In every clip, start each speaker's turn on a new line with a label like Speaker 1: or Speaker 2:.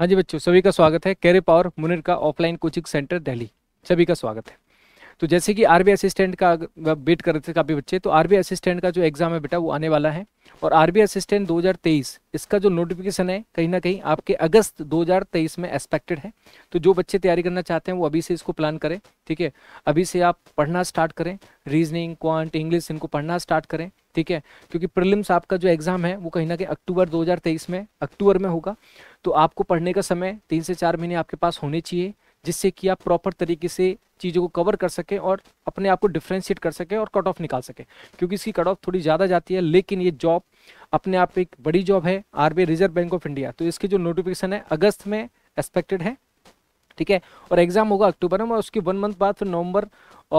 Speaker 1: हाँ जी बच्चों सभी का स्वागत है कैरे पावर मुनिर का ऑफलाइन कोचिंग सेंटर दिल्ली सभी का स्वागत है तो जैसे कि आरबी असिस्टेंट का वेट कर रहे थे काफ़ी बच्चे तो आरबी असिस्टेंट का जो एग्ज़ाम है बेटा वो आने वाला है और आरबी असिस्टेंट 2023 इसका जो नोटिफिकेशन है कहीं ना कहीं आपके अगस्त 2023 में एक्सपेक्टेड है तो जो बच्चे तैयारी करना चाहते हैं वो अभी से इसको प्लान करें ठीक है अभी से आप पढ़ना स्टार्ट करें रीजनिंग क्वांट इंग्लिश इनको पढ़ना स्टार्ट करें ठीक है क्योंकि प्रिलिम्स आपका जो एग्ज़ाम है वो कहीं ना कहीं अक्टूबर दो में अक्टूबर में होगा तो आपको पढ़ने का समय तीन से चार महीने आपके पास होने चाहिए जिससे कि आप प्रॉपर तरीके से चीज़ों को कवर कर सकें और अपने आप को डिफ्रेंशिएट कर सकें और कट ऑफ निकाल सकें क्योंकि इसकी कट ऑफ थोड़ी ज़्यादा जाती है लेकिन ये जॉब अपने आप एक बड़ी जॉब है R Reserve Bank of India तो इसकी जो नोटिफिकेशन है अगस्त में एक्सपेक्टेड है ठीक है और एग्जाम होगा अक्टूबर में और उसके वन मंथ बाद फिर नवंबर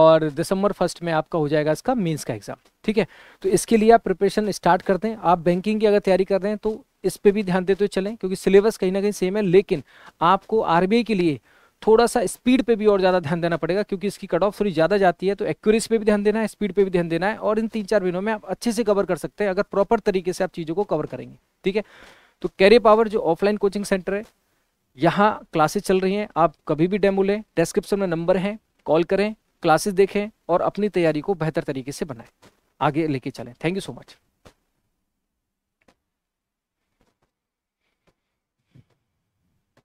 Speaker 1: और दिसंबर फर्स्ट में आपका हो जाएगा इसका मेंस का एग्जाम ठीक है तो इसके लिए आप प्रिपरेशन स्टार्ट कर दें आप बैंकिंग की अगर तैयारी कर रहे हैं तो इस पर भी ध्यान देते हुए चलें क्योंकि सिलेबस कहीं ना कहीं सेम है लेकिन आपको आरबीआई के लिए थोड़ा सा स्पीड पे भी और ज़्यादा ध्यान देना पड़ेगा क्योंकि इसकी कट ऑफ थोड़ी ज़्यादा जाती है तो एक्यूरेसी पे भी ध्यान देना है स्पीड पे भी ध्यान देना है और इन तीन चार महीनों में आप अच्छे से कवर कर सकते हैं अगर प्रॉपर तरीके से आप चीज़ों को कवर करेंगे ठीक है तो कैरियर पावर जो ऑफलाइन कोचिंग सेंटर है यहाँ क्लासेज चल रही हैं आप कभी भी डेमो लें डिस्क्रिप्शन में नंबर हैं कॉल करें क्लासेज देखें और अपनी तैयारी को बेहतर तरीके से बनाए आगे लेके चलें थैंक यू सो मच